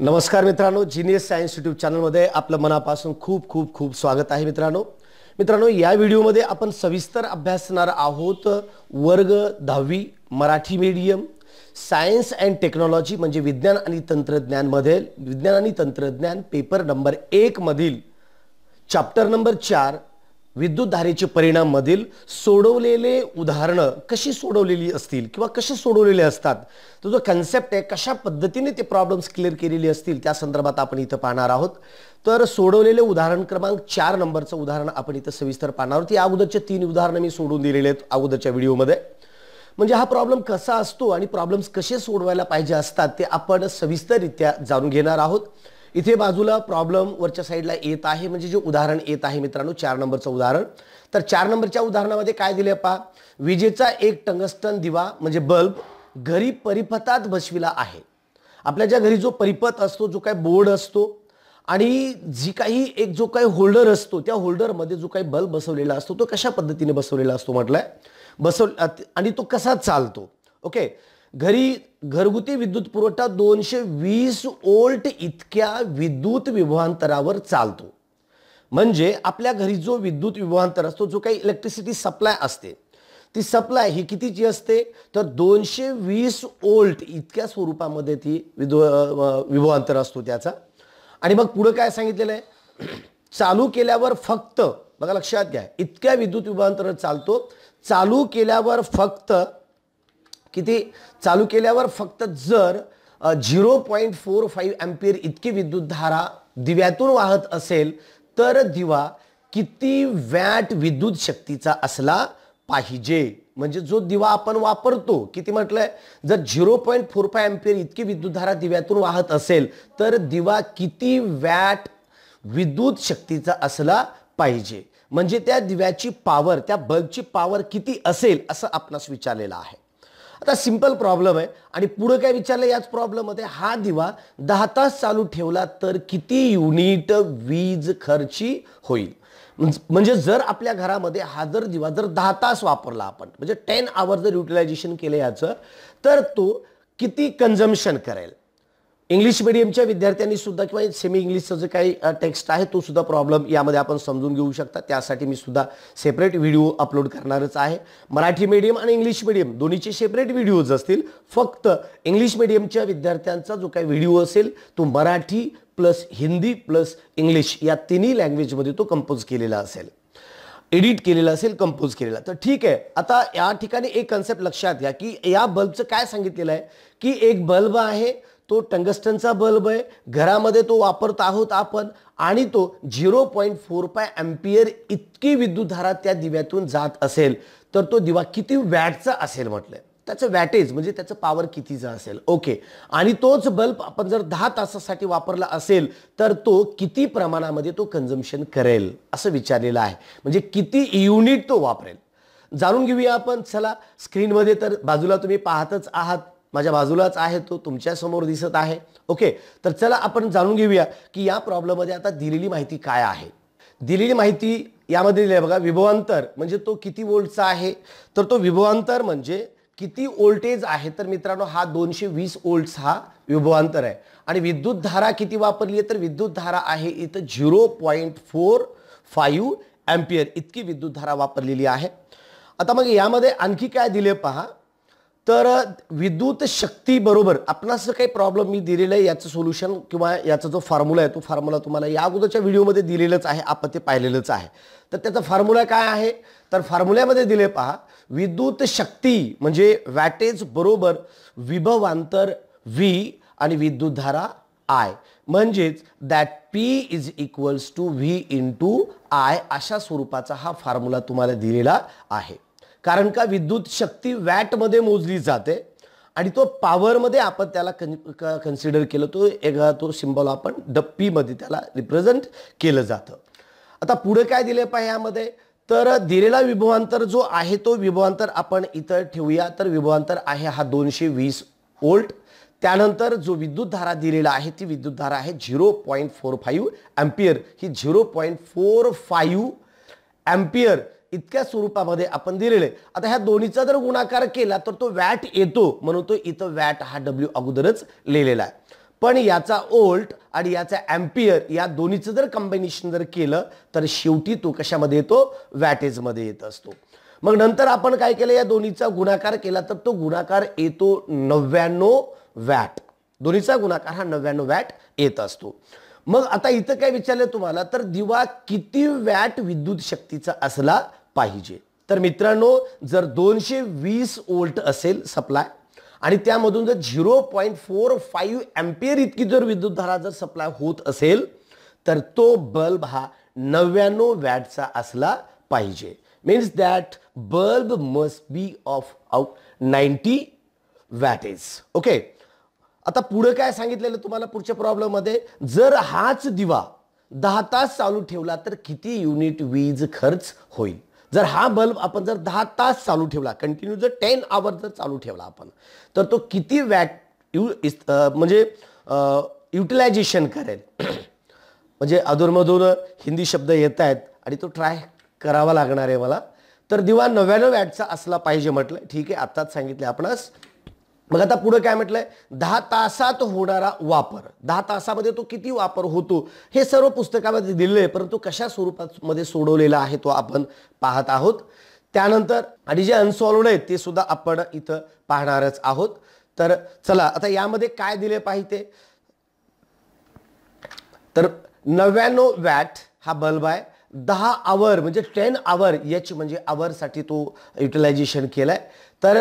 नमस्कार मित्रांनो genius science YouTube चॅनलमध्ये आपलं मनापासून खूप खूप खूप स्वागत आहे मित्रांनो मित्रांनो या व्हिडिओमध्ये आपण सविस्तर अभ्यासणार आहोत वर्ग दहावी Marathi medium science and technology म्हणजे विज्ञान आणि तंत्रज्ञानमध्ये विज्ञान आणि तंत्रज्ञान पेपर नंबर एकमधील चॅप्टर नंबर चार परिणाम परिणाममधील सोडवलेले उदाहरणं कशी सोडवलेली असतील किंवा कशी सोडवलेले असतात तो जो कन्सेप्ट आहे कशा पद्धतीने ते प्रॉब्लेम्स क्लिअर केलेली असतील त्या संदर्भात आपण इथं पाहणार आहोत तर सोडवलेले उदाहरण क्रमांक चार नंबरचं उदाहरण आपण इथं सविस्तर पाहणार आहोत या अगोदरचे तीन उदाहरणं मी सोडून दिलेले आहेत अगोदरच्या व्हिडिओमध्ये म्हणजे हा प्रॉब्लेम कसा असतो आणि प्रॉब्लेम्स कसे सोडवायला पाहिजे असतात ते आपण सविस्तररित्या जाणून घेणार आहोत इथे बाजूला प्रॉब्लेम वरच्या साईडला येत आहे म्हणजे जे उदाहरण येत आहे मित्रांनो चार नंबरचं उदाहरण तर चार नंबरच्या उदाहरणामध्ये काय दिले पा विजेचा एक टंगस्टन दिवा म्हणजे बल्ब घरी परिपथात बसविला आहे आपल्या ज्या घरी जो परिपथ असतो जो काही बोर्ड असतो आणि जी काही एक जो काही होल्डर असतो त्या होल्डरमध्ये जो काही बल्ब बसवलेला असतो तो कशा पद्धतीने बसवलेला असतो म्हटलंय बसव आणि तो कसा चालतो ओके घरी घरगुती विद्युत पुरवठा दोनशे वीस ओल्ट इतक्या विद्युत विभवांतरावर चालतो म्हणजे आपल्या घरी जो विद्युत विभवांतर असतो जो काही इलेक्ट्रिसिटी सप्लाय असते ती सप्लाय ही कितीची असते तर दोनशे वीस ओल्ट इतक्या स्वरूपामध्ये ती विद्व विभवांतर असतो त्याचा आणि मग पुढं काय सांगितलेलं आहे चालू केल्यावर फक्त बघा लक्षात घ्या इतक्या विद्युत विभवांतर चालतो चालू केल्यावर फक्त किती ते चालू केल्यावर फक्त जर zero point four five ampere इतकी विद्युतधारा दिव्यातून वाहत असेल तर दिवा किती वॅट विद्युत शक्तीचा असला पाहिजे म्हणजे जो दिवा आपण वापरतो किती म्हटलंय जर zero point four five ampere इतकी विद्युतधारा दिव्यातून वाहत असेल तर दिवा किती वॅट विद्युत शक्तीचा असला पाहिजे म्हणजे त्या दिव्याची पावर त्या बल्बची पावर किती असेल असं आपणास विचारलेलं आहे आता सिंपल प्रॉब्लेम आहे आणि पुढं काय विचारलं याच प्रॉब्लेममध्ये हा दिवा दहा तास चालू ठेवला तर किती युनिट वीज खर्ची होईल म्हणजे जर आपल्या घरामध्ये हा जर दिवा जर दहा तास वापरला आपण म्हणजे टेन आवर जर युटिलायझेशन केलं याचं तर तो किती कन्झम्शन करेल इंग्लिश मिडियमच्या विद्यार्थ्यांनी सुद्धा किंवा सेमी इंग्लिशचा जे काही टेक्स्ट आहे तो सुद्धा प्रॉब्लेम यामध्ये आपण समजून घेऊ शकता त्यासाठी मी सुद्धा सेपरेट व्हिडिओ अपलोड करणारच आहे मराठी मीडियम आणि इंग्लिश मिडियम दोन्हीचे सेपरेट व्हिडिओज असतील फक्त इंग्लिश मिडियमच्या विद्यार्थ्यांचा जो काही व्हिडिओ असेल तो Marathi plus Hindi plus English या तिन्ही लँग्वेजमध्ये तो कंपोज केलेला असेल एडिट केलेला असेल कंपोज केलेला तर ठीक आहे आता या ठिकाणी एक कन्सेप्ट लक्षात घ्या की या बल्बचं काय सांगितलेलं आहे की एक बल्ब आहे तो टंगस्टनचा बल्ब आहे घरामध्ये तो वापरत आहोत आपण आणि तो zero point four five ampere इतकी विद्युतधारा त्या दिव्यातून जात असेल तर तो दिवा किती वॅटचा असेल म्हटलं त्याचं वॅटेज म्हणजे त्याचं पावर कितीचा असेल ओके आणि तोच बल्ब आपण जर दहा तासासाठी वापरला असेल तर तो किती प्रमाणामध्ये तो कन्झम्शन करेल असं विचारलेलं आहे म्हणजे किती युनिट तो वापरेल जाणून घेऊया आपण चला स्क्रीनमध्ये तर बाजूला तुम्ही पाहतच आहात माझ्या बाजूलाच आहे तो तुमच्यासमोर दिसत आहे ओके तर चला आपण जाणून घेऊया की या प्रॉब्लेममध्ये आता दिलेली माहिती काय आहे दिलेली माहिती यामध्ये दिली आहे बघा विभवांतर म्हणजे तो किती वोल्टचा आहे तर तो विभवांतर म्हणजे किती वोल्टेज आहे तर मित्रांनो हा दोनशे वीस वोल्ट्स हा विभवांतर आहे आणि विद्युत धारा किती वापरली आहे तर विद्युत धारा आहे इथं zero point four five ampere इतकी विद्युत धारा वापरलेली आहे आता मग यामध्ये आणखी काय दिले पहा तर विद्युत शक्ती शक्तीबरोबर आपणास काही प्रॉब्लेम मी दिलेलं आहे याचं सोल्युशन किंवा याचा जो फॉर्म्युला आहे तो फॉर्म्युला तुम्हाला या अगोदरच्या व्हिडिओमध्ये दिलेलंच आहे आपण ते पाहिलेलंच आहे तर त्याचा फॉर्म्युला काय आहे तर फॉर्म्युल्यामध्ये दिले पहा विद्युत शक्ती म्हणजे वॅटेज बरोबर विभवांतर व्ही आणि विद्युत धारा आय म्हणजेच that P is equals to V into I अशा स्वरूपाचा हा फॉर्म्युला तुम्हाला दिलेला आहे कारण का विद्युत शक्ती वॅटमध्ये मोजली जाते आणि तो पॉवरमध्ये आपण त्याला कन् कन्सिडर केलं तो एक तो सिम्बॉल आपण डप्पीमध्ये त्याला रिप्रेझेंट केलं जातं आता पुढे काय दिले पाहिजे यामध्ये तर दिलेला विभवांतर जो आहे तो विभवांतर आपण इथं ठेवूया तर विभवांतर आहे हा दोनशे वीस ओल्ट त्यानंतर जो विद्युत धारा दिलेला आहे ती विद्युत धारा आहे झिरो पॉईंट फोर फाईव्ह ही झिरो पॉईंट फोर फाईव्ह इतक्या स्वरूपामध्ये आपण दिलेले आता ह्या दोन्हीचा जर गुणाकार केला तर तो वॅट येतो म्हणून तो इथं वॅट हा डब्ल्यू अगोदरच लिहिलेला आहे पण याचा ओल्ट आणि याचा ॲम्पियर या दोन्हीचं जर कॉम्बिनेशन जर केलं तर शेवटी तो कशामध्ये येतो वॅटेजमध्ये येत असतो मग नंतर आपण काय केलं या दोन्हीचा गुणाकार केला तर तो गुणाकार येतो नव्याण्णव वॅट दोन्हीचा गुणाकार हा नव्याण्णव वॅट येत असतो मग आता इथं काय विचारलं तुम्हाला तर दिवा किती वॅट विद्युत शक्तीचा असला पाहिजे तर मित्रांनो जर दोनशे वीस वोल्ट असेल सप्लाय आणि त्यामधून जर zero point four five ampere इतकी जर विद्युतधारा जर सप्लाय होत असेल तर तो बल्ब हा नव्याण्णव वॅटचा असला पाहिजे means that bulb must be of out ninety wattage okay आता पुढं काय सांगितलेलं तुम्हाला पुढच्या प्रॉब्लेममध्ये जर हाच दिवा दहा तास चालू ठेवला तर किती युनिट वीज खर्च होईल जर हा बल्ब आपण जर दहा तास चालू ठेवला कंटिन्यू जर टेन आवर जर चालू ठेवला आपण तर तो किती वॅट यू म्हणजे युटिलायझेशन करेल म्हणजे अधूनमधून हिंदी शब्द येत आहेत आणि तो ट्राय करावा लागणार आहे मला तर दिवा नव्याण्णव वॅटचा असला पाहिजे म्हटलं ठीक आहे आत्ताच सांगितले आपणास मग आता पुढं काय म्हटलंय दहा तासात होणारा वापर दहा तासामध्ये तो किती वापर होतो हे सर्व पुस्तकामध्ये दिलेलं आहे परंतु कशा स्वरूपात मध्ये सोडवलेला आहे तो आपण पाहत आहोत त्यानंतर आणि जे अनसॉल्वड आहेत ते सुद्धा आपण इथं पाहणारच आहोत तर चला आता यामध्ये काय दिले पाहिजे तर नव्याण्णव वॅट हा बल्ब आहे दहा आवर म्हणजे टेन आवर एच म्हणजे आवरसाठी तो युटिलायझेशन केलाय तर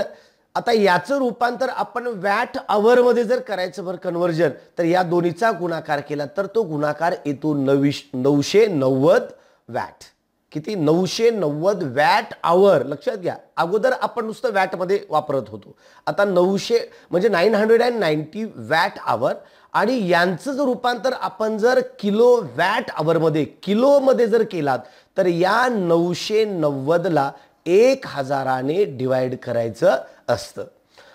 आता याचं रूपांतर आपण वॅट आवरमध्ये जर करायचं बरं कन्वर्जन तर या दोन्हीचा गुणाकार केला तर तो गुणाकार येतो नवीश नऊशे नव्वद वॅट किती नऊशे नव्वद वॅट आवर लक्षात घ्या अगोदर आपण नुसतं वॅटमध्ये वापरत होतो आता नऊशे म्हणजे nine hundred and ninety watt hour आणि यांचं जर रूपांतर आपण जर किलो वॅट आवरमध्ये किलोमध्ये जर केलात तर या नऊशे नव्वदला एक हजाराने डिवाइड करायचं असतं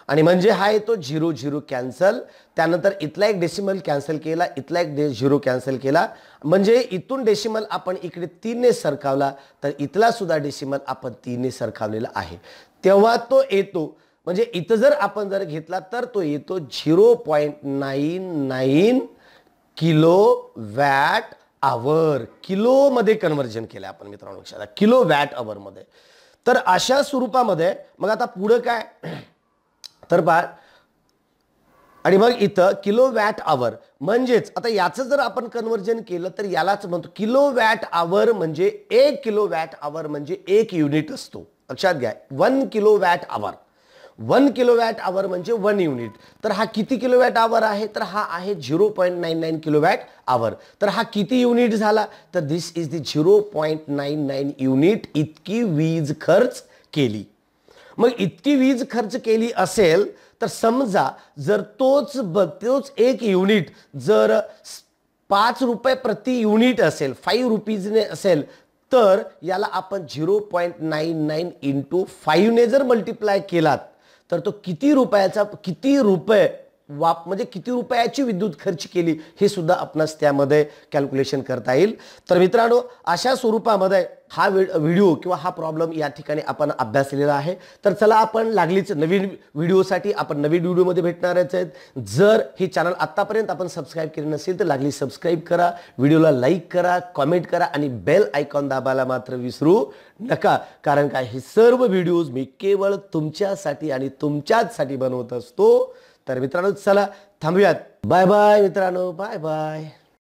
आणि म्हणजे हा येतो झिरो झिरो कॅन्सल त्यानंतर इथला एक डेसिमल कॅन्सल केला इथला एक डे झिरो कॅन्सल केला म्हणजे इथून डेसिमल आपण इकडे तीनने सरकावला तर इथला सुद्धा डेसिमल आपण तीनने सरकावलेला आहे तेव्हा तो येतो म्हणजे इथं जर आपण जर घेतला तर तो येतो zero point nine nine kilowatt hour किलोमध्ये कन्व्हर्जन केलं आपण मित्रांनो लक्षात किलो वॅट आवरमध्ये तर अशा स्वरूपामध्ये मग आता पुढं काय तर बा आणि मग इथं किलो वॅट आवर म्हणजेच आता याचं जर आपण कन्वर्जन केलं तर यालाच म्हणतो किलो वॅट आवर म्हणजे एक किलो वॅट आवर म्हणजे एक युनिट असतो लक्षात घ्या one kilowatt hour one kilowatt hour म्हणजे वन युनिट तर हा किती किलोवॅट आवर आहे तर हा आहे zero point nine nine kilowatt hour तर हा किती युनिट झाला तर this is the zero point nine nine unit इतकी वीज खर्च केली मग इतकी वीज खर्च केली असेल तर समजा जर तोच ब तोच एक युनिट जर पाच रुपये प्रति युनिट असेल फाईव्ह रुपीजने असेल तर याला आपण zero point nine nine into फाईव्हने जर मल्टिप्लाय केलात तर तो किती रुपयाचा किती रुपये वाप म्हणजे किती रुपयाची विद्युत खर्च केली हे सुद्धा आपणास त्यामध्ये कॅल्क्युलेशन करता येईल तर मित्रांनो अशा स्वरूपामध्ये हा व्हिडिओ किंवा हा प्रॉब्लेम या ठिकाणी आपण अभ्यासलेला आहे तर चला आपण लागलीच नवीन व्हिडिओसाठी आपण नवीन व्हिडिओमध्ये भेटणारच आहेत जर हे चॅनल आत्तापर्यंत आपण सबस्क्राईब केले नसेल तर लागली सबस्क्राईब करा व्हिडिओला लाईक करा कॉमेंट करा आणि बेल आयकॉन दाबायला मात्र विसरू नका कारण काय हे सर्व व्हिडिओज मी केवळ तुमच्यासाठी आणि तुमच्याचसाठी बनवत असतो तर मित्रांनो चला थांबूयात बाय बाय मित्रांनो बाय बाय